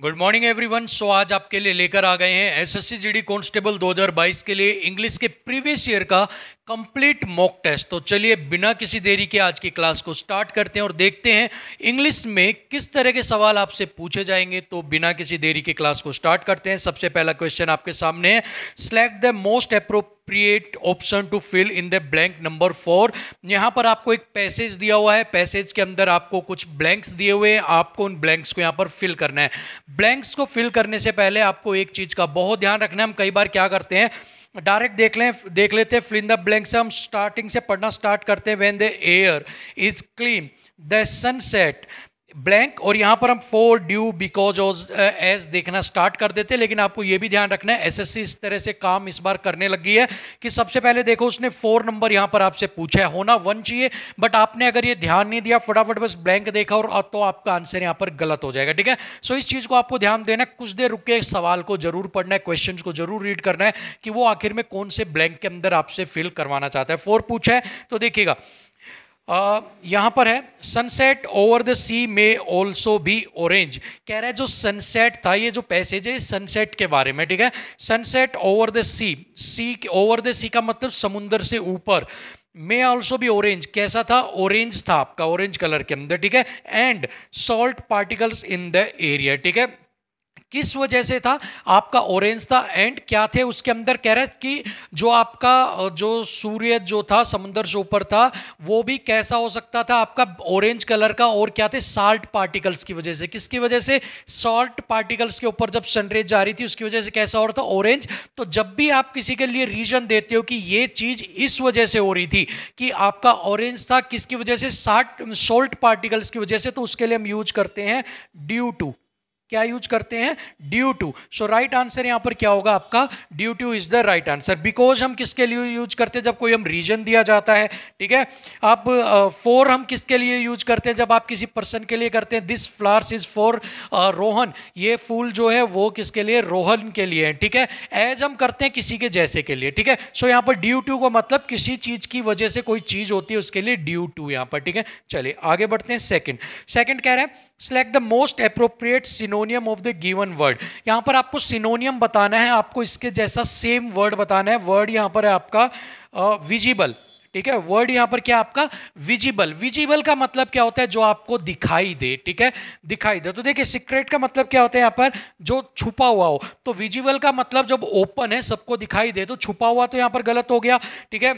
good morning everyone so आज आपके लिए लेकर आ गए हैं एसएससी जीडी कांस्टेबल 2022 के लिए इंग्लिश के प्रीवियस ईयर का कंप्लीट मॉक टेस्ट तो चलिए बिना किसी देरी के आज की क्लास को स्टार्ट करते हैं और देखते हैं इंग्लिश में किस तरह के सवाल आपसे पूछे जाएंगे तो बिना किसी देरी के क्लास को स्टार्ट करते हैं सबसे पहला क्वेश्चन आपके सामने है select the most appropriate option to fill in the blank number four यहां पर आपको एक पैसेज दिया हुआ है पैसेज के अंदर आपको कुछ ब्लैंक्स दिए हुए हैं आपको उन ब्लैंक्स को यहाँ पर फिल करना है ब्लैंक्स को फिल करने से पहले आपको एक चीज़ का बहुत ध्यान रखना है हम कई बार क्या करते हैं डायरेक्ट देख लें देख लेते हैं फिल द ब्लैंक से हम स्टार्टिंग से पढ़ना स्टार्ट करते हैं when the air is clean the sunset blank और यहाँ पर हम for due because as as देखना स्टार्ट कर देते लेकिन आपको ये भी ध्यान रखना है एसएससी इस तरह से काम इस बार करने लगी है कि सबसे पहले देखो उसने फोर नंबर यहाँ पर आपसे पूछा है होना वन चाहिए बट आपने अगर ये ध्यान नहीं दिया फटाफट बस ब्लैंक देखा और तो आपका आंसर यहाँ पर गलत हो जाएगा ठीक है सो इस चीज़ को आपको ध्यान देना है कुछ देर रुक के सवाल को जरूर पढ़ना है क्वेश्चन को जरूर रीड करना है कि वो आखिर में कौन से ब्लैंक के अंदर आपसे फिल करवाना चाहता है फोर पूछा है तो देखिएगा यहाँ पर है sunset over the sea may also be orange कह रहा है जो सनसेट था ये जो पैसेज है सनसेट के बारे में ठीक है sunset over the sea sea over the sea का मतलब समुंदर से ऊपर मे ऑल्सो भी ऑरेंज कैसा था ऑरेंज था आपका ऑरेंज कलर के अंदर ठीक है and salt particles in the area ठीक है किस वजह से था आपका ऑरेंज था एंड क्या थे उसके अंदर कह रहे कि जो आपका जो सूर्य जो था समुद्र से ऊपर था वो भी कैसा हो सकता था आपका ऑरेंज कलर का और क्या थे साल्ट पार्टिकल्स की वजह से किसकी वजह से सॉल्ट पार्टिकल्स के ऊपर जब सनरेज जा रही थी उसकी वजह से कैसा हो रहा था ऑरेंज तो जब भी आप किसी के लिए रीजन देते हो कि ये चीज इस वजह से हो रही थी कि आपका ऑरेंज था किसकी वजह से साल्ट पार्टिकल्स की वजह से तो उसके लिए हम यूज करते हैं ड्यू टू क्या यूज करते हैं due to so right answer यहां पर क्या होगा आपका due to is the right answer because हम किसके लिए यूज करते हैं जब कोई हम रीजन दिया जाता है ठीक है आप फोर uh, हम किसके लिए यूज करते हैं जब आप किसी पर्सन के लिए करते हैं this flowers is for Rohan ये फूल जो है वो किसके लिए रोहन के लिए है ठीक है एज हम करते हैं किसी के जैसे के लिए ठीक है सो so, पर ड्यू टू का मतलब किसी चीज की वजह से कोई चीज होती है उसके लिए ड्यू टू यहां पर ठीक है चलिए आगे बढ़ते हैं सेकेंड सेकेंड कह रहे हैं select the most appropriate synonym of the given word यहां पर आपको सिनोनियम बताना है आपको इसके जैसा सेम वर्ड बताना है वर्ड यहाँ पर है आपका विजिबल uh, ठीक है वर्ड यहां पर क्या आपका विजिबल विजिबल का मतलब क्या होता है जो आपको दिखाई दे ठीक है दिखाई दे तो देखिए सीक्रेट का मतलब क्या होता है यहां पर जो छुपा हुआ हो तो विजिबल का मतलब जब ओपन है सबको दिखाई दे तो छुपा हुआ तो यहां पर गलत हो गया ठीक है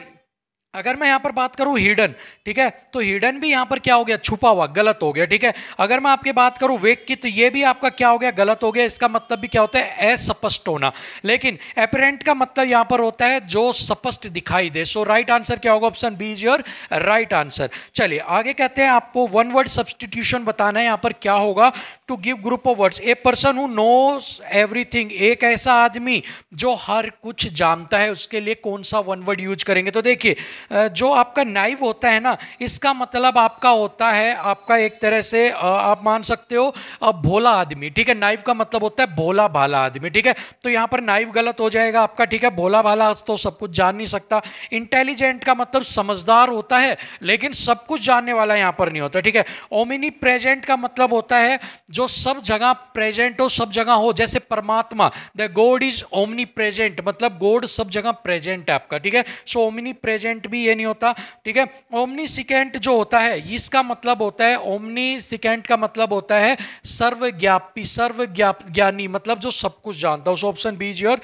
अगर मैं यहाँ पर बात करूँ हिडन ठीक है तो हिडन भी यहाँ पर क्या हो गया छुपा हुआ गलत हो गया ठीक है अगर मैं आपके बात करूँ वेक की तो ये भी आपका क्या हो गया गलत हो गया इसका मतलब भी क्या होता है असपष्ट होना लेकिन एपरेंट का मतलब यहाँ पर होता है जो स्पष्ट दिखाई दे सो राइट आंसर क्या होगा option B is your right answer चलिए आगे कहते हैं आपको वन वर्ड सब्सटीट्यूशन बताना है यहां पर क्या होगा to give group of words a person who knows everything एक ऐसा आदमी जो हर कुछ जानता है उसके लिए कौन सा वन वर्ड यूज करेंगे तो देखिए जो आपका नाइव होता है ना इसका मतलब आपका होता है आपका एक तरह से आप मान सकते हो भोला आदमी ठीक है नाइव का मतलब होता है भोला भाला आदमी ठीक है तो यहाँ पर नाइव गलत हो जाएगा आपका ठीक है भोला भाला तो सब कुछ जान नहीं सकता इंटेलिजेंट का मतलब समझदार होता है लेकिन सब कुछ जानने वाला यहाँ पर नहीं होता ठीक है ओमिनी प्रेजेंट का मतलब होता है जो सब जगह प्रेजेंट हो सब जगह हो जैसे परमात्मा द गोड इज ओमनी प्रेजेंट मतलब गोड सब जगह प्रेजेंट है आपका ठीक है सो ओमनी प्रेजेंट भी ये नहीं होता ठीक है ओमनी सिकेंट जो होता है इसका मतलब होता है ओमनी सिकेंट का मतलब होता है सर्वज्ञापी सर्व ज्ञानी मतलब जो सब कुछ जानता है option B is your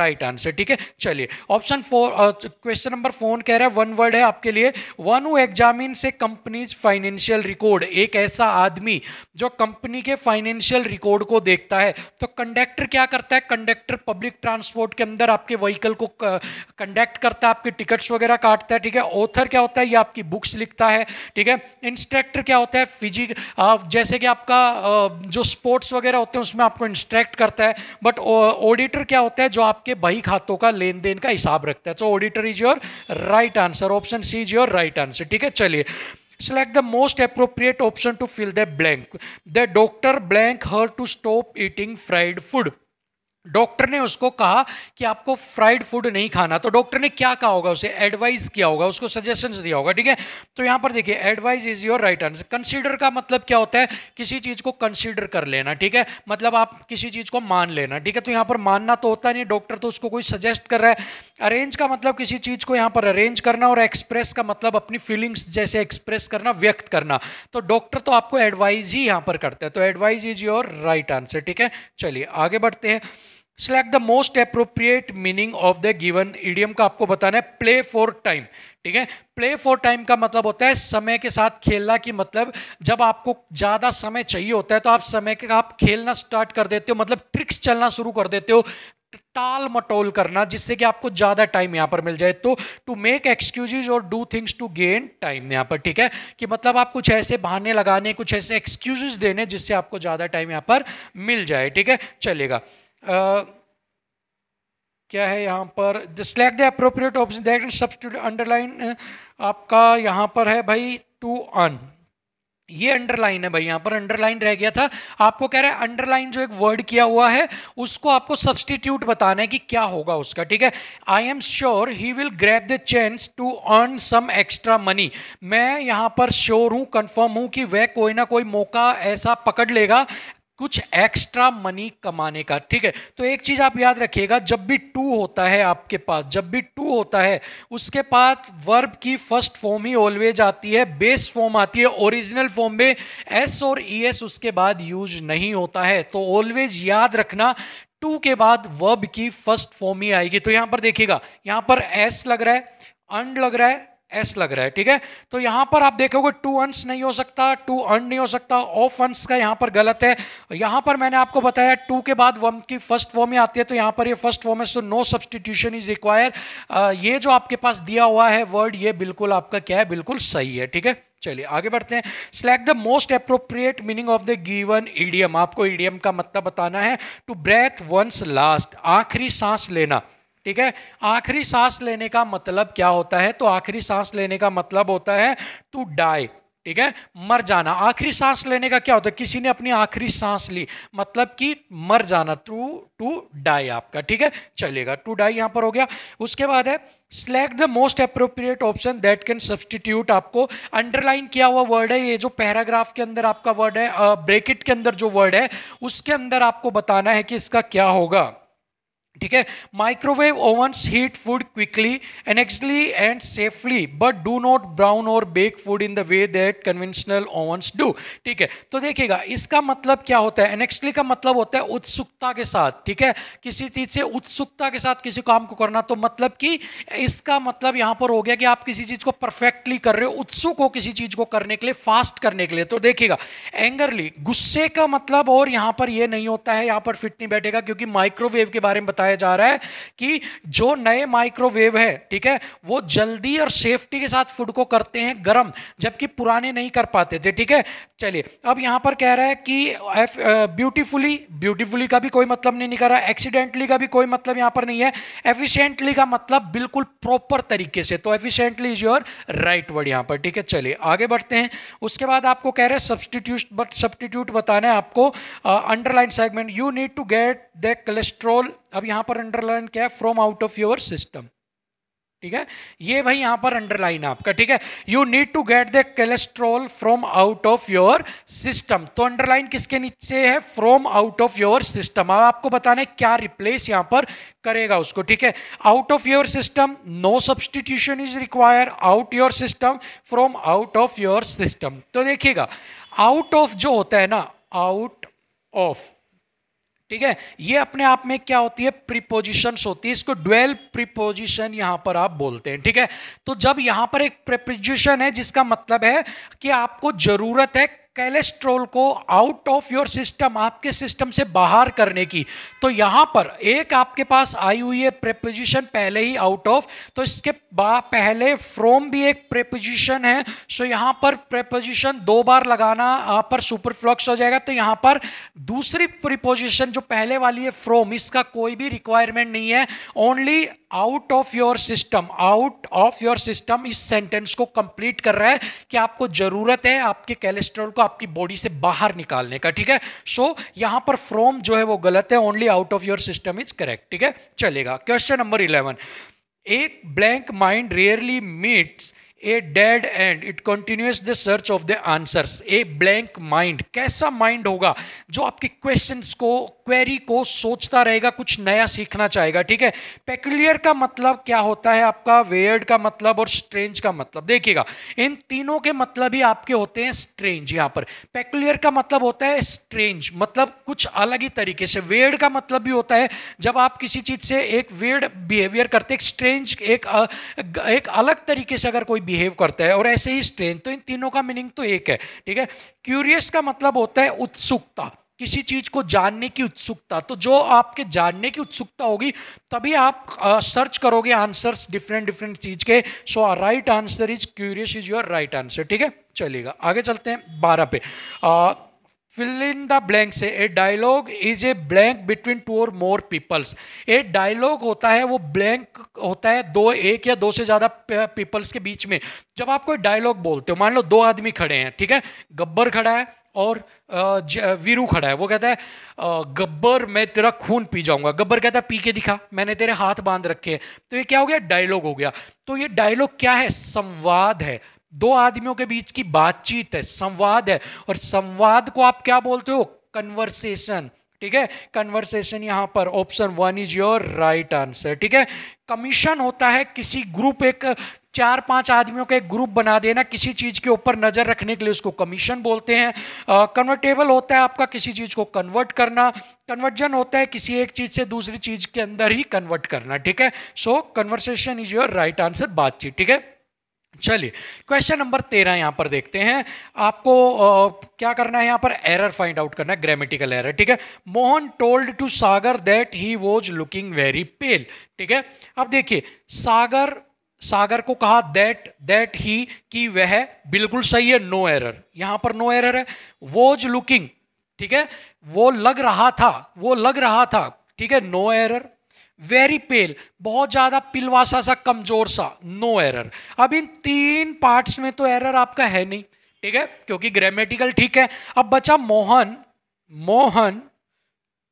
right answer ठीक है चलिए option four question number four कह रहा है वन वर्ड है आपके लिए one who examines companies financial record एक ऐसा आदमी जो कंपनी के फाइनेंशियल रिकॉर्ड को देखता है तो कंडक्टर क्या करता है कंडक्टर पब्लिक ट्रांसपोर्ट के अंदर आपके व्हीकल को कंडक्ट करता है आपके टिकट्स वगैरह काटता रखता है ठीक है ऑथर क्या होता है ये आपकी बुक्स लिखता है ठीक है इंस्ट्रक्टर क्या होता है फिजिक जैसे कि आपका जो स्पोर्ट्स वगैरह होते हैं उसमें आपको इंस्ट्रक्ट करता है बट ऑडिटर क्या होता है जो आपके बही खातों का लेन देन का हिसाब रखता है तो auditor is your right answer option C is your right answer ठीक है चलिए select the most appropriate option to fill the blank the doctor blank her to stop eating fried food doctor ने उसको कहा कि आपको फ्राइड फूड नहीं खाना तो डॉक्टर ने क्या कहा होगा उसे एडवाइस किया होगा उसको सजेशन दिया होगा ठीक है तो यहां पर देखिए advice is your right answer consider का मतलब क्या होता है किसी चीज़ को कंसीडर कर लेना ठीक है मतलब आप किसी चीज़ को मान लेना ठीक है तो यहां पर मानना तो होता नहीं डॉक्टर तो उसको कोई सजेस्ट कर रहा है अरेंज का मतलब किसी चीज़ को यहाँ पर अरेंज करना और एक्सप्रेस का मतलब अपनी फीलिंग्स जैसे एक्सप्रेस करना व्यक्त करना तो डॉक्टर तो आपको एडवाइज ही यहां पर करता है तो advise is your right answer ठीक है चलिए आगे बढ़ते हैं select the most appropriate meaning of the given idiom का आपको बताना है प्ले फॉर टाइम ठीक है प्ले फॉर टाइम का मतलब होता है समय के साथ खेलना की मतलब जब आपको ज़्यादा समय चाहिए होता है तो आप समय के आप खेलना स्टार्ट कर देते हो मतलब ट्रिक्स चलना शुरू कर देते हो टाल मटोल करना जिससे कि आपको ज्यादा टाइम यहां पर मिल जाए तो टू मेक एक्सक्यूजेज और do things to gain time यहां पर ठीक है कि मतलब आप कुछ ऐसे बहाने लगाने कुछ ऐसे एक्सक्यूजेज देने जिससे आपको ज्यादा टाइम यहां पर मिल जाए ठीक है चलेगा क्या है यहाँ पर select the appropriate option that is substitute underline आपका यहाँ पर है भाई टू अन ये अंडरलाइन है भाई यहाँ पर अंडरलाइन रह गया था आपको कह रहा है अंडरलाइन जो एक वर्ड किया हुआ है उसको आपको सब्सटीट्यूट बताना है कि क्या होगा उसका ठीक है I am sure he will grab the chance to earn some extra money मैं यहाँ पर श्योर हूँ कंफर्म हूँ कि वह कोई ना कोई मौका ऐसा पकड़ लेगा कुछ एक्स्ट्रा मनी कमाने का ठीक है तो एक चीज आप याद रखिएगा जब भी टू होता है आपके पास जब भी टू होता है उसके पास वर्ब की फर्स्ट फॉर्म ही ऑलवेज आती है बेस फॉर्म आती है ओरिजिनल फॉर्म में एस और ई e एस उसके बाद यूज नहीं होता है तो ऑलवेज याद रखना टू के बाद वर्ब की फर्स्ट फॉर्म ही आएगी तो यहां पर देखिएगा यहां पर एस लग रहा है अंड लग रहा है एस लग रहा है ठीक है तो यहां पर आप देखोगे टू अंश नहीं हो सकता टू अर्न नहीं हो सकता ऑफ अंश का यहां पर गलत है यहां पर मैंने आपको बताया टू के बाद वम की फर्स्ट फॉर्म में आती है तो यहां पर ये फर्स्ट फॉर्म है so no substitution is require ये जो आपके पास दिया हुआ है वर्ड ये बिल्कुल आपका क्या है बिल्कुल सही है ठीक है चलिए आगे बढ़ते हैं select the most appropriate meaning of the given idiom आपको इडियम का मतलब बताना है टू ब्रेथ वंस लास्ट आखिरी सांस लेना ठीक है आखिरी सांस लेने का मतलब क्या होता है तो आखिरी सांस लेने का मतलब होता है टू डाई ठीक है मर जाना आखिरी सांस लेने का क्या होता है किसी ने अपनी आखिरी सांस ली मतलब कि मर जाना टू टू डाई आपका ठीक है चलेगा टू डाई यहां पर हो गया उसके बाद है select the most appropriate option that can substitute आपको अंडरलाइन किया हुआ वर्ड है ये जो पैराग्राफ के अंदर आपका वर्ड है ब्रेकेट के अंदर जो वर्ड है उसके अंदर आपको बताना है कि इसका क्या होगा ठीक है microwave ovens heat food quickly एनेक्सली and safely but do not brown और bake food in the way that conventional ovens do ठीक है तो देखिएगा इसका मतलब क्या होता है एनेक्सली का मतलब होता है उत्सुकता के साथ ठीक है किसी चीज से उत्सुकता के साथ किसी काम को करना तो मतलब कि इसका मतलब यहां पर हो गया कि आप किसी चीज को परफेक्टली कर रहे हो उत्सुक हो किसी चीज को करने के लिए फास्ट करने के लिए तो देखिएगा एंगरली गुस्से का मतलब और यहां पर यह नहीं होता है यहां पर फिट नहीं बैठेगा क्योंकि माइक्रोवेव के बारे में बताया बताया जा रहा है कि जो नए माइक्रोवेव है ठीक है वो जल्दी और सेफ्टी के साथ फूड को करते हैं गर्म जबकि पुराने नहीं कर पाते थे ठीक है चलिए अब यहां पर कह रहा है कि ब्यूटीफुली ब्यूटीफुली का भी कोई मतलब नहीं निकल रहा एक्सीडेंटली का भी कोई मतलब यहां पर नहीं है एफिशियंटली का मतलब बिल्कुल प्रॉपर तरीके से तो efficiently is your right word यहां पर ठीक है चलिए आगे बढ़ते हैं उसके बाद आपको कह रहे हैं सब्सटीट्यूट बट सब्सटीट्यूट बताना है आपको underline segment you need to get the cholesterol अब यहां पर अंडरलाइन क्या है from out of your system ठीक है ये भाई यहां पर अंडरलाइन आपका ठीक है you need to get the cholesterol from out of your system तो अंडरलाइन किसके नीचे है from out of your system अब आपको बताने क्या रिप्लेस यहां पर करेगा उसको ठीक है out of your system no substitution is require out your system from out of your system तो देखिएगा आउट ऑफ जो होता है ना आउट ऑफ ठीक है ये अपने आप में क्या होती है प्रिपोजिशन होती है इसको ड्वेल प्रिपोजिशन यहां पर आप बोलते हैं ठीक है तो जब यहां पर एक प्रिपोजिशन है जिसका मतलब है कि आपको जरूरत है कैलेस्ट्रोल को आउट ऑफ योर सिस्टम आपके सिस्टम से बाहर करने की तो यहाँ पर एक आपके पास आई हुई है प्रेपोजिशन पहले ही आउट ऑफ तो इसके पहले फ्रोम भी एक प्रेपोजिशन है सो यहाँ पर प्रेपोजिशन दो बार लगाना आप पर सुपरफ्लक्स हो जाएगा तो यहाँ पर दूसरी प्रिपोजिशन जो पहले वाली है फ्रोम इसका कोई भी रिक्वायरमेंट नहीं है only out of your system out of your system इस सेंटेंस को कंप्लीट कर रहा है कि आपको जरूरत है आपके कैलेस्ट्रॉल को आपकी बॉडी से बाहर निकालने का ठीक है सो so, यहां पर फ्रॉम जो है वो गलत है only out of your system is correct ठीक है चलेगा क्वेश्चन नंबर इलेवन एक blank mind rarely meets a dead end it continues the search of the answers a blank mind कैसा माइंड होगा जो आपके क्वेश्चंस को क्वेरी को सोचता रहेगा कुछ नया सीखना चाहेगा ठीक है पेक्यूलियर का मतलब क्या होता है आपका वेयर्ड का मतलब और स्ट्रेंज का मतलब देखिएगा इन तीनों के मतलब ही आपके होते हैं स्ट्रेंज यहाँ पर पेक्यूलियर का मतलब होता है स्ट्रेंज मतलब कुछ अलग ही तरीके से वेयर्ड का मतलब भी होता है जब आप किसी चीज से एक वेयर्ड बिहेवियर करते हैं स्ट्रेंज एक एक अलग तरीके से अगर कोई बिहेव करता है और ऐसे ही स्ट्रेंज तो इन तीनों का मीनिंग तो एक है ठीक है क्यूरियस का मतलब होता है उत्सुकता किसी चीज को जानने की उत्सुकता तो जो आपके जानने की उत्सुकता होगी तभी आप सर्च करोगे आंसर्स डिफरेंट डिफरेंट चीज के so right answer is curious is your right answer ठीक है चलेगा आगे चलते हैं बारह पे फिल इन द ब्लैंक से a dialogue is a blank between two और मोर पीपल्स ए डायलॉग होता है वो ब्लैंक होता है दो एक या दो से ज्यादा पीपल्स के बीच में जब आप कोई डायलॉग बोलते हो मान लो दो आदमी खड़े हैं ठीक है गब्बर खड़ा है और वीरू खड़ा है वो कहता है गब्बर मैं तेरा खून पी जाऊंगा गब्बर कहता है पी के दिखा मैंने तेरे हाथ बांध रखे हैं तो ये क्या हो गया डायलॉग हो गया तो ये डायलॉग क्या है संवाद है दो आदमियों के बीच की बातचीत है संवाद है और संवाद को आप क्या बोलते हो कन्वर्सेशन ठीक है कन्वर्सेशन यहां पर option one is your right answer ठीक है कमीशन होता है किसी ग्रुप एक चार पांच आदमियों का एक ग्रुप बना देना किसी चीज़ के ऊपर नज़र रखने के लिए उसको कमीशन बोलते हैं कन्वर्टेबल होता है आपका किसी चीज़ को कन्वर्ट करना कन्वर्जन होता है किसी एक चीज़ से दूसरी चीज़ के अंदर ही कन्वर्ट करना ठीक है so conversation is your right answer बातचीत ठीक है चलिए क्वेश्चन नंबर तेरह यहां पर देखते हैं आपको आ, क्या करना है यहाँ पर एरर फाइंड आउट करना है ग्रामेटिकल एरर ठीक है Mohan told to Sagar that he was looking very pale ठीक है अब देखिए सागर सागर को कहा दैट दैट ही कि वह बिल्कुल सही है नो एरर यहां पर नो एरर है वोज लुकिंग ठीक है वो लग रहा था वो लग रहा था ठीक है नो एरर वेरी पेल बहुत ज्यादा पिलवासा सा कमजोर सा नो एरर अब इन तीन पार्ट्स में तो एरर आपका है नहीं ठीक है क्योंकि ग्रामेटिकल ठीक है अब बचा मोहन मोहन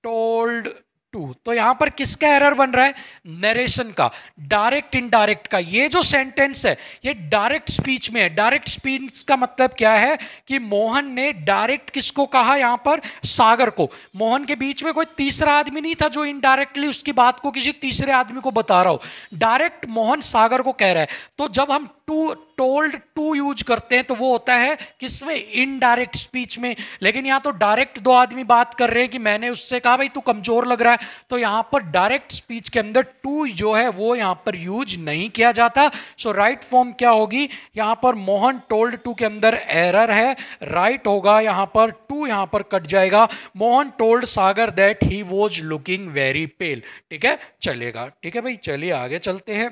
टोल्ड टू तो यहां पर किसका एरर बन रहा है नरेशन का डायरेक्ट इनडायरेक्ट का ये जो सेंटेंस है ये डायरेक्ट स्पीच में है डायरेक्ट स्पीच का मतलब क्या है कि मोहन ने डायरेक्ट किसको कहा यहां पर सागर को मोहन के बीच में कोई तीसरा आदमी नहीं था जो इनडायरेक्टली उसकी बात को किसी तीसरे आदमी को बता रहा हो डायरेक्ट मोहन सागर को कह रहा है तो जब हम टू टोल्ड टू यूज करते हैं तो वो होता है किसमें इनडायरेक्ट स्पीच में लेकिन यहां तो डायरेक्ट दो आदमी बात कर रहे हैं कि मैंने उससे कहा भाई तू कमजोर लग रहा है तो यहां पर डायरेक्ट स्पीच के अंदर टू जो है वो यहां पर यूज नहीं किया जाता सो राइट फॉर्म क्या होगी यहां पर मोहन टोल्ड टू के अंदर एरर है राइट right होगा यहां पर टू यहां पर कट जाएगा Mohan told Sagar that he was looking very pale ठीक है चलेगा ठीक है भाई चलिए आगे चलते हैं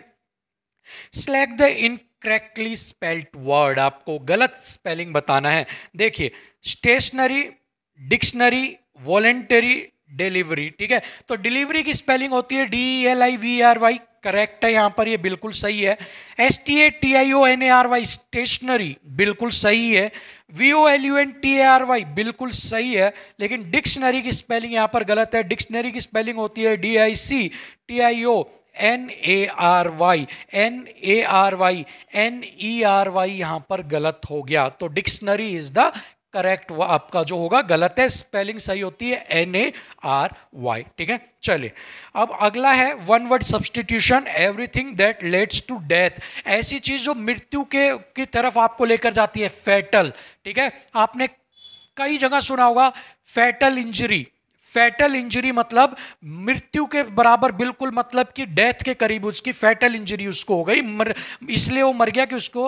select the in correctly spelt word आपको गलत स्पेलिंग बताना है देखिए स्टेशनरी डिक्शनरी वॉलेंटरी डिलीवरी ठीक है तो डिलीवरी की स्पेलिंग होती है D L I V R Y correct है यहाँ पर ये बिल्कुल सही है S T A T I O N A R Y stationary बिल्कुल सही है V O L U N T A R Y बिल्कुल सही है लेकिन डिक्शनरी की स्पेलिंग यहाँ पर गलत है डिक्शनरी की स्पेलिंग होती है D I C T I O N A R Y N A R Y N E R Y यहां पर गलत हो गया तो डिक्शनरी इज द करेक्ट आपका जो होगा गलत है स्पेलिंग सही होती है एन ए आर वाई ठीक है चलिए अब अगला है one word substitution everything that leads to death ऐसी चीज जो मृत्यु के की तरफ आपको लेकर जाती है फैटल ठीक है आपने कई जगह सुना होगा फैटल इंजरी फैटल इंजरी मतलब मृत्यु के बराबर बिल्कुल मतलब कि डेथ के करीब उसकी फैटल इंजरी उसको हो गई मर इसलिए वो मर गया कि उसको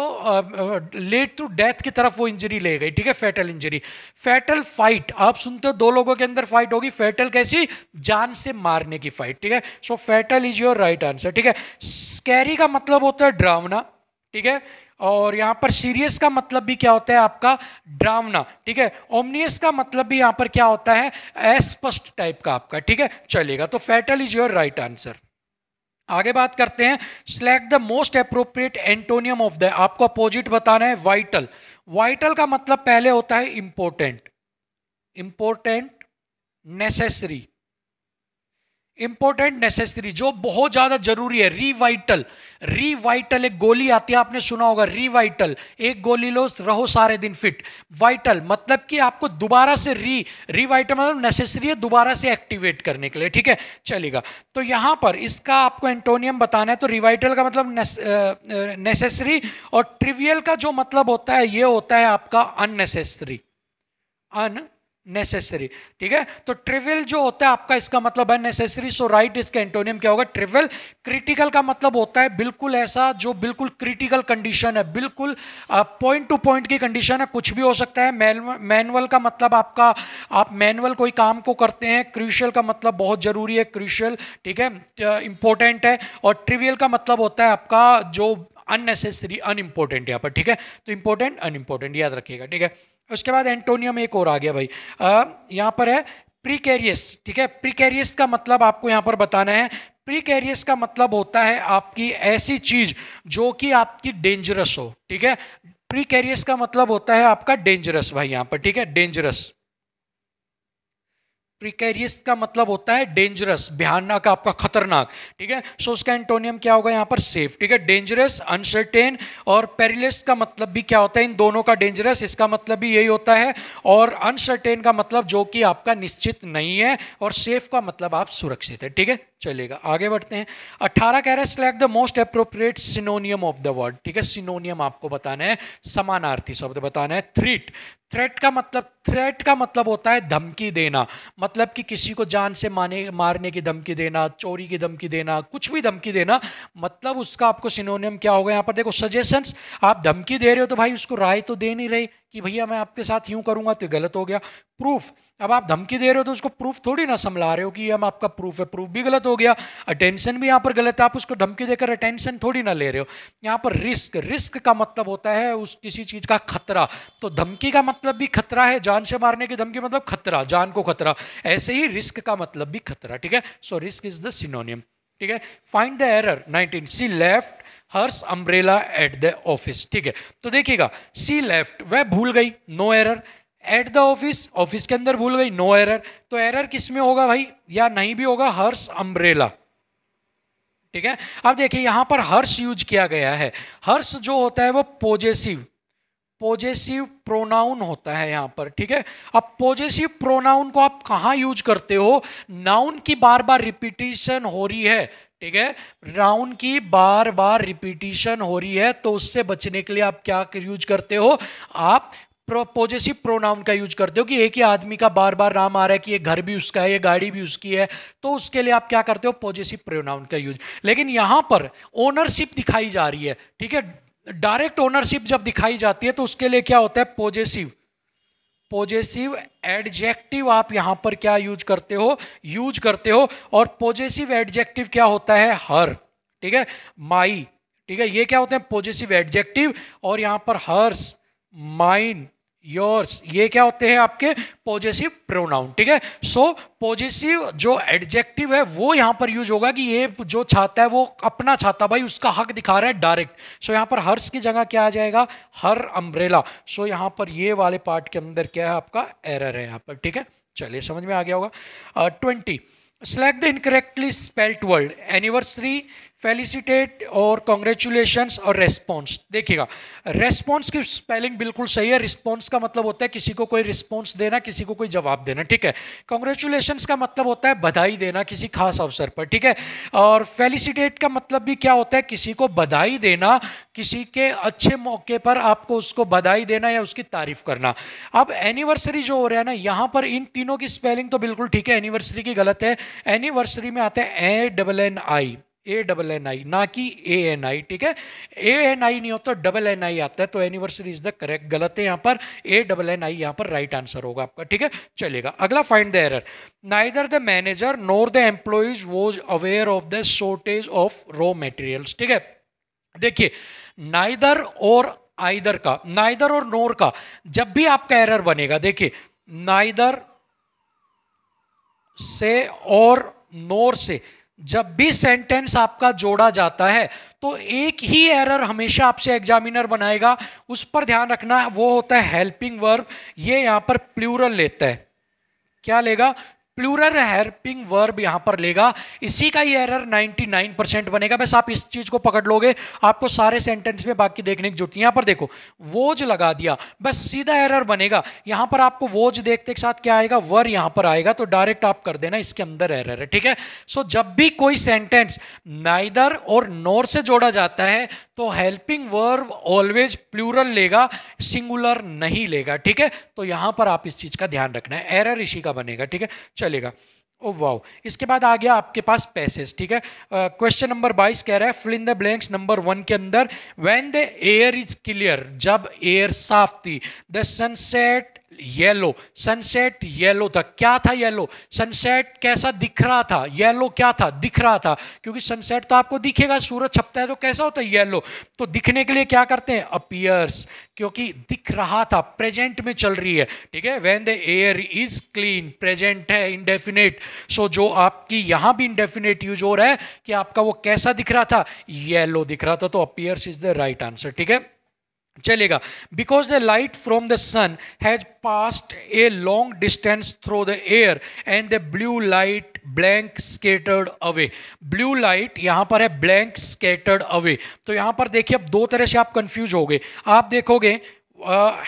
लेट टू डेथ की तरफ वो इंजरी ले गई ठीक है फैटल इंजरी फैटल फाइट आप सुनते हो दो लोगों के अंदर फाइट होगी फैटल कैसी जान से मारने की फाइट ठीक है so fatal is your right answer ठीक है स्कैरी का मतलब होता है ड्रावना ठीक है और यहाँ पर सीरियस का मतलब भी क्या होता है आपका ड्रावना ठीक है ओमनियस का मतलब भी यहाँ पर क्या होता है अस्पष्ट टाइप का आपका ठीक है चलेगा तो fatal is your right answer आगे बात करते हैं select the most appropriate antonym of the आपको अपोजिट बताना है वाइटल वाइटल का मतलब पहले होता है important important necessary important necessary जो बहुत ज्यादा जरूरी है रिवाइटल रिवाइटल एक गोली आती है आपने सुना होगा रिवाइटल एक गोली लो रहो सारे दिन फिट वाइटल मतलब कि आपको दोबारा से री रिवाइटल मतलब नेसेसरी है दोबारा से एक्टिवेट करने के लिए ठीक है चलेगा तो यहां पर इसका आपको एंटोनियम बताना है तो रिवाइटल का मतलब नेसेसरी और ट्रिवियल का जो मतलब होता है ये होता है आपका अननेसेसरी अन नेसेसरी ठीक है तो ट्रिविल जो होता है आपका इसका मतलब है नेसेसरी सो राइट इसका एंटोनियम क्या होगा ट्रिविल क्रिटिकल का मतलब होता है बिल्कुल ऐसा जो बिल्कुल क्रिटिकल कंडीशन है बिल्कुल पॉइंट टू पॉइंट की कंडीशन है कुछ भी हो सकता है मैनुअल का मतलब आपका आप मैनुअल कोई काम को करते हैं क्रिशियल का मतलब बहुत ज़रूरी है क्रिशियल ठीक है इंपॉर्टेंट है और ट्रिवियल का मतलब होता है आपका जो अननेसेसरी अनइम्पोर्टेंट यहाँ पर ठीक है तो इंपॉर्टेंट अनइम्पोर्टेंट याद रखिएगा ठीक है उसके बाद एंटोनियम एक और आ गया भाई यहाँ पर है प्रिकेरियस ठीक है प्रिकेरियस का मतलब आपको यहाँ पर बताना है प्रिकेरियस का मतलब होता है आपकी ऐसी चीज जो कि आपकी डेंजरस हो ठीक है प्रिकेरियस का मतलब होता है आपका डेंजरस भाई यहाँ पर ठीक है डेंजरस प्रिकेरियस का मतलब होता है डेंजरस भयानक आपका खतरनाक ठीक है सो उसका एंटोनियम क्या होगा यहाँ पर सेफ ठीक है डेंजरस अनसर्टेन और पेरिलस का मतलब भी क्या होता है इन दोनों का डेंजरस इसका मतलब भी यही होता है और अनसर्टेन का मतलब जो कि आपका निश्चित नहीं है और सेफ का मतलब आप सुरक्षित है ठीक है चलेगा आगे बढ़ते हैं अट्ठारह कह रहे हैं select the most appropriate synonym of the word ठीक है सिनोनियम आपको बताना है समानार्थी शब्द बताना है थ्रीट थ्रेट का मतलब थ्रेट का मतलब होता है धमकी देना मतलब कि किसी को जान से माने मारने की धमकी देना चोरी की धमकी देना कुछ भी धमकी देना मतलब उसका आपको सिनोनियम क्या होगा यहाँ पर देखो सजेशंस आप धमकी दे रहे हो तो भाई उसको राय तो दे नहीं रही कि भैया मैं आपके साथ यूं करूंगा तो गलत हो गया प्रूफ अब आप धमकी दे रहे हो तो उसको प्रूफ थोड़ी ना संभला रहे हो कि हम आपका प्रूफ है प्रूफ भी गलत हो गया अटेंशन भी यहाँ पर गलत है आप उसको धमकी देकर अटेंशन थोड़ी ना ले रहे हो यहाँ पर रिस्क रिस्क का मतलब होता है उस किसी चीज़ का खतरा तो धमकी का मतलब भी खतरा है जान से मारने की धमकी मतलब खतरा जान को खतरा ऐसे ही रिस्क का मतलब भी खतरा ठीक है so risk is the synonym ठीक है find the error 19 she left hers umbrella at the office ठीक है तो देखिएगा सी लेफ्ट वह भूल गई no error at the office office के अंदर भूल गई नो एरर तो एरर किस में होगा भाई या नहीं भी होगा हर्स अम्ब्रेला ठीक है अब देखिए यहां पर हर्ष यूज किया गया है हर्ष जो होता है वो पॉजेसिव पॉजेसिव प्रोनाउन होता है यहां पर ठीक है अब पोजेसिव प्रोनाउन को आप कहाँ यूज करते हो नाउन की बार बार रिपीटिशन हो रही है ठीक है नाउन की बार बार रिपीटिशन हो रही है तो उससे बचने के लिए आप क्या यूज करते हो आप पॉजिटिव प्रोनाउन का यूज करते हो कि एक ही आदमी का बार बार नाम आ रहा है कि ये घर भी उसका है ये गाड़ी भी उसकी है तो उसके लिए आप क्या करते हो पॉजिटिव प्रोनाउन का यूज लेकिन यहां पर ओनरशिप दिखाई जा रही है ठीक है डायरेक्ट ओनरशिप जब दिखाई जाती है तो उसके लिए क्या होता है पोजेसिव पोजेसिव एडजेक्टिव आप यहां पर क्या यूज करते हो यूज करते हो और पोजेसिव एडजेक्टिव क्या होता है हर ठीक है माई ठीक है ये क्या होते हैं पोजेसिव एडजेक्टिव और यहां पर हर्स माइन योर्स ये क्या होते हैं आपके पॉजिटिव प्रोनाउन ठीक है सो पॉजिटिव जो एडजेक्टिव है वो यहां पर यूज होगा कि ये जो छाता है वो अपना छाता भाई उसका हक दिखा रहा है डायरेक्ट सो so, यहां पर हर्स की जगह क्या आ जाएगा हर अम्ब्रेला सो so, यहां पर ये वाले पार्ट के अंदर क्या है आपका एरर है यहां पर ठीक है चलिए समझ में आ गया होगा twenty select the incorrectly spelt word anniversary felicitate और कॉन्ग्रेचुलेशन और रेस्पॉन्स देखिएगा रेस्पॉन्स की स्पेलिंग बिल्कुल सही है रिस्पॉन्स का मतलब होता है किसी को कोई रिस्पॉन्स देना किसी को कोई जवाब देना ठीक है कॉन्ग्रेचुलेशन का मतलब होता है बधाई देना किसी खास अवसर पर ठीक है और फेलिसिटेट का मतलब भी क्या होता है किसी को बधाई देना किसी के अच्छे मौके पर आपको उसको बधाई देना या उसकी तारीफ करना अब एनिवर्सरी जो हो रहा है ना यहाँ पर इन तीनों की स्पेलिंग तो बिल्कुल ठीक है एनिवर्सरी की गलत है एनिवर्सरी में आता है A double N I A double N I ना कि ए एन आई ठीक है ए एन आई नहीं होता डबल एन आई आता है तो एनिवर्सरी इज द करेक्ट गलत है यहां पर ए डबल एन आई यहां पर राइट आंसर होगा आपका ठीक है चलेगा अगला find the error neither the manager nor the employees was aware of the shortage of raw materials ठीक है देखिए नाइदर और आइदर का नाइदर और नोर का जब भी आपका एरर बनेगा देखिए नाइदर से और नोर से जब भी सेंटेंस आपका जोड़ा जाता है तो एक ही एरर हमेशा आपसे एग्जामिनर बनाएगा उस पर ध्यान रखना वो होता है हेल्पिंग वर्ब ये यहां पर प्लूरल लेता है क्या लेगा प्लूरल हेल्पिंग वर्ब यहां पर लेगा इसी का ये एरर 99 परसेंट बनेगा बस आप इस चीज को पकड़ लोगे आपको सारे सेंटेंस में बाकी देखने की जरूरत यहां पर देखो वोज लगा दिया बस सीधा एरर बनेगा यहां पर आपको वोज देखते के साथ क्या आएगा वर यहां पर आएगा तो डायरेक्ट आप कर देना इसके अंदर एरर है ठीक है सो so, जब भी कोई सेंटेंस नाइदर और नोर से जोड़ा जाता है तो हेल्पिंग वर्ब ऑलवेज प्लूरल लेगा सिंगुलर नहीं लेगा ठीक है तो यहां पर आप इस चीज का ध्यान रखना है एरर इसी का बनेगा ठीक है चलेगा ओ oh, वाओ इसके बाद आ गया आपके पास पैसेज ठीक है क्वेश्चन नंबर बाईस कह रहा है fill in the blanks number one के अंदर when the air is clear जब एयर साफ थी the sunset yellow sunset yellow था क्या था येलो सनसेट कैसा दिख रहा था येलो क्या था दिख रहा था क्योंकि सनसेट तो आपको दिखेगा सूरज छपता है तो कैसा होता है येलो तो दिखने के लिए क्या करते हैं अपियर्स क्योंकि दिख रहा था प्रेजेंट में चल रही है ठीक है when the air is clean present है इनडेफिनेट सो so, जो आपकी यहां भी इनडेफिनेट यूज हो रहा है कि आपका वो कैसा दिख रहा था येलो दिख रहा था तो appears is the right answer ठीक है चलेगा because the light from the sun has passed a long distance through the air and the blue light blank scattered away blue light यहां पर है ब्लैंक स्केटर्ड अवे तो यहां पर देखिए अब दो तरह से आप कंफ्यूज हो गए आप देखोगे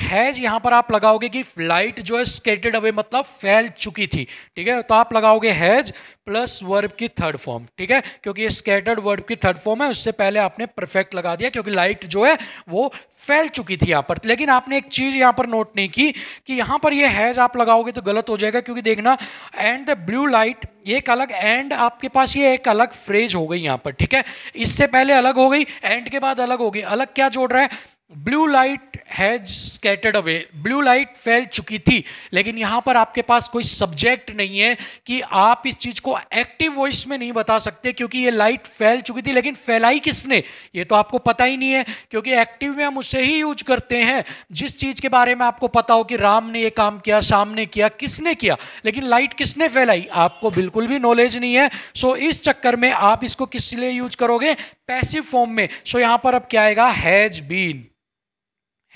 हैज यहां पर आप लगाओगे कि लाइट जो है स्केटेड अवे मतलब फैल चुकी थी ठीक है तो आप लगाओगे हैज प्लस वर्ब की थर्ड फॉर्म ठीक है क्योंकि ये स्केटर्ड वर्ब की थर्ड फॉर्म है उससे पहले आपने परफेक्ट लगा दिया क्योंकि लाइट जो है वो फैल चुकी थी यहाँ पर लेकिन आपने एक चीज़ यहाँ पर नोट नहीं की कि यहाँ पर ये हैज आप लगाओगे तो गलत हो जाएगा क्योंकि देखना एंड द ब्लू लाइट एक अलग एंड आपके पास ये एक अलग फ्रेज हो गई यहाँ पर ठीक है इससे पहले अलग हो गई एंड के बाद अलग हो गई अलग क्या जोड़ रहा है blue light has scattered away blue light फैल चुकी थी लेकिन यहाँ पर आपके पास कोई सब्जेक्ट नहीं है कि आप इस चीज़ को एक्टिव वॉइस में नहीं बता सकते क्योंकि ये लाइट फैल चुकी थी लेकिन फैलाई किसने ये तो आपको पता ही नहीं है क्योंकि एक्टिव में हम उसे ही यूज करते हैं जिस चीज़ के बारे में आपको पता हो कि राम ने ये काम किया शाम ने किया किसने किया लेकिन लाइट किसने फैलाई आपको बिल्कुल भी नॉलेज नहीं है सो so, इस चक्कर में आप इसको किस लिए यूज करोगे पैसिव फॉर्म में सो so, यहाँ पर अब क्या आएगा has been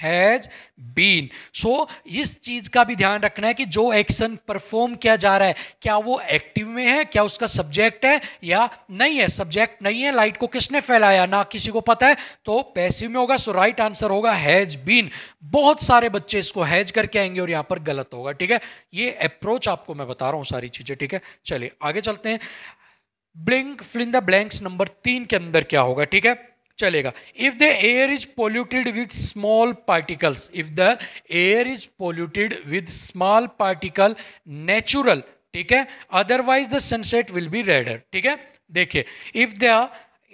has been so इस चीज का भी ध्यान रखना है कि जो एक्शन परफॉर्म किया जा रहा है क्या वो एक्टिव में है क्या उसका सब्जेक्ट है या नहीं है सब्जेक्ट नहीं है लाइट को किसने फैलाया ना किसी को पता है तो पैसिव में होगा सो राइट आंसर होगा हैज बीन बहुत सारे बच्चे इसको हैज करके आएंगे और यहां पर गलत होगा ठीक है ये अप्रोच आपको मैं बता रहा हूं सारी चीजें ठीक है चलिए आगे चलते हैं blank fill in the blanks number तीन के अंदर क्या होगा ठीक है चलेगा if the air is polluted with small particles if the air is polluted with small particle natural ठीक है otherwise the sunset will be redder ठीक है देखिए if the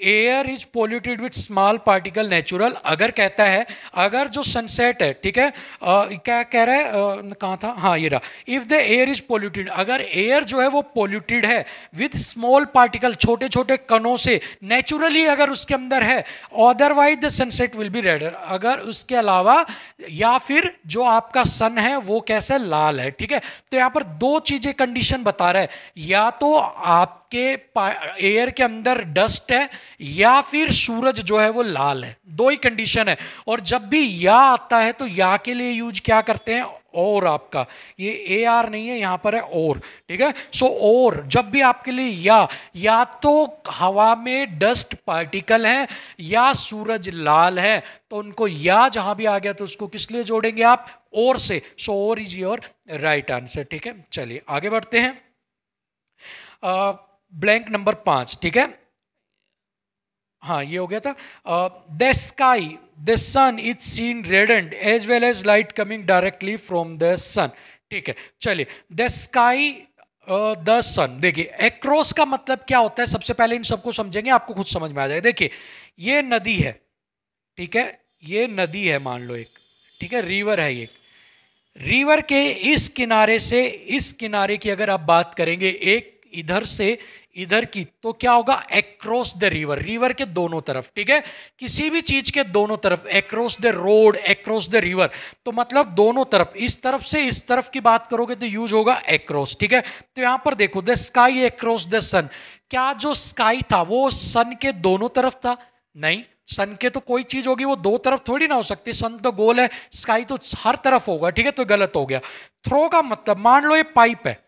air is polluted with small particle natural अगर कहता है अगर जो सनसेट है ठीक है आ, क्या कह रहा है कहाँ था हाँ ये रहा if the air is polluted अगर एयर जो है वो पोल्यूटेड है विथ स्मॉल पार्टिकल छोटे छोटे कणों से नेचुरली अगर उसके अंदर है otherwise the sunset will be redder अगर उसके अलावा या फिर जो आपका सन है वो कैसे लाल है ठीक है तो यहाँ पर दो चीज़ें कंडीशन बता रहा है या तो आप के एयर के अंदर डस्ट है या फिर सूरज जो है वो लाल है दो ही कंडीशन है और जब भी या आता है तो या के लिए यूज क्या करते हैं और आपका ये ए आर नहीं है यहां पर है और ठीक है सो और जब भी आपके लिए या या तो हवा में डस्ट पार्टिकल है या सूरज लाल है तो उनको या जहां भी आ गया तो उसको किस लिए जोड़ेंगे आप और से सो और इज योर राइट आंसर ठीक है चलिए आगे बढ़ते हैं आ, ब्लैंक नंबर पांच ठीक है हाँ ये हो गया था the sky the sun is seen reddened as well as light coming directly from the sun ठीक है चलिए द स्काई द सन देखिए एक्रोस का मतलब क्या होता है सबसे पहले इन सबको समझेंगे आपको खुद समझ में आ जाएगा देखिए ये नदी है ठीक है ये नदी है मान लो एक ठीक है रिवर है ये रिवर के इस किनारे से इस किनारे की अगर आप बात करेंगे एक इधर से इधर की तो क्या होगा एक्रॉस द रिवर रिवर के दोनों तरफ ठीक है किसी भी चीज के दोनों तरफ across the road across the river तो मतलब दोनों तरफ इस तरफ से इस तरफ की बात करोगे तो यूज होगा एक्रॉस ठीक है तो यहां पर देखो the sky across the sun क्या जो स्काई था वो सन के दोनों तरफ था नहीं सन के तो कोई चीज होगी वो दो तरफ थोड़ी ना हो सकती सन तो गोल है स्काई तो हर तरफ होगा ठीक है तो गलत हो गया थ्रो का मतलब मान लो ये पाइप है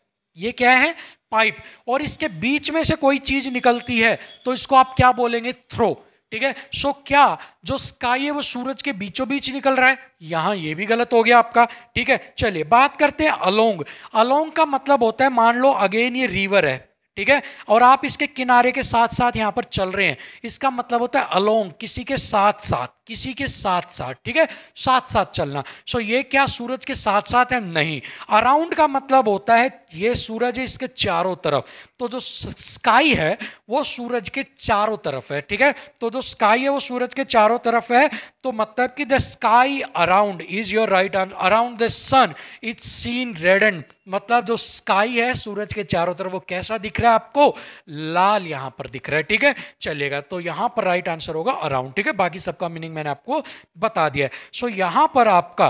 ये क्या है पाइप और इसके बीच में से कोई चीज निकलती है तो इसको आप क्या बोलेंगे थ्रो ठीक है सो क्या जो स्काई है वो सूरज के बीचों बीच निकल रहा है यहां ये भी गलत हो गया आपका ठीक है चलिए बात करते हैं अलोंग अलोंग का मतलब होता है मान लो अगेन ये रिवर है ठीक है और आप इसके किनारे के साथ साथ यहां पर चल रहे हैं इसका मतलब होता है अलोंग किसी के साथ साथ किसी के साथ साथ ठीक है साथ साथ चलना सो ये क्या सूरज के साथ साथ है नहीं अराउंड का मतलब होता है ये सूरज है इसके चारों तरफ तो जो स्काई है वो सूरज के चारों तरफ है ठीक है तो जो स्काई है वो सूरज के चारों तरफ है तो मतलब कि the sky around is your right around the sun it's seen red and मतलब जो स्काई है सूरज के चारों तरफ वो कैसा दिख रहा है आपको लाल यहां पर दिख रहा है ठीक है चलेगा तो यहां पर राइट आंसर होगा अराउंड ठीक है बाकी सबका मीनिंग मैंने आपको बता दिया सो so, यहां पर आपका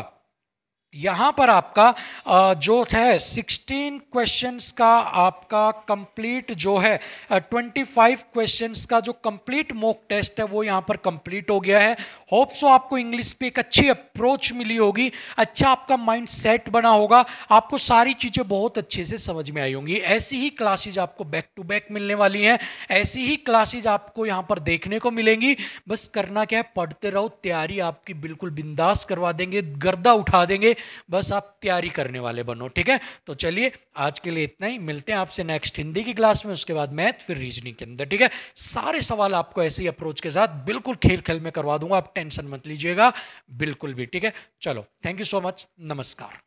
यहाँ पर आपका जो है 16 क्वेश्चंस का आपका कंप्लीट जो है 25 क्वेश्चंस का जो कंप्लीट मॉक टेस्ट है वो यहाँ पर कंप्लीट हो गया है होप सो आपको इंग्लिश पे एक अच्छी अप्रोच मिली होगी अच्छा आपका माइंड सेट बना होगा आपको सारी चीज़ें बहुत अच्छे से समझ में आई होंगी ऐसी ही क्लासेज आपको बैक टू बैक मिलने वाली हैं ऐसी ही क्लासेज आपको यहाँ पर देखने को मिलेंगी बस करना क्या है पढ़ते रहो तैयारी आपकी बिल्कुल बिंदास करवा देंगे गर्दा उठा देंगे बस आप तैयारी करने वाले बनो ठीक है तो चलिए आज के लिए इतना ही मिलते हैं आपसे नेक्स्ट हिंदी की क्लास में उसके बाद मैथ फिर रीजनिंग के अंदर ठीक है सारे सवाल आपको ऐसी अप्रोच के साथ बिल्कुल खेल खेल में करवा दूंगा आप टेंशन मत लीजिएगा बिल्कुल भी ठीक है चलो थैंक यू सो मच नमस्कार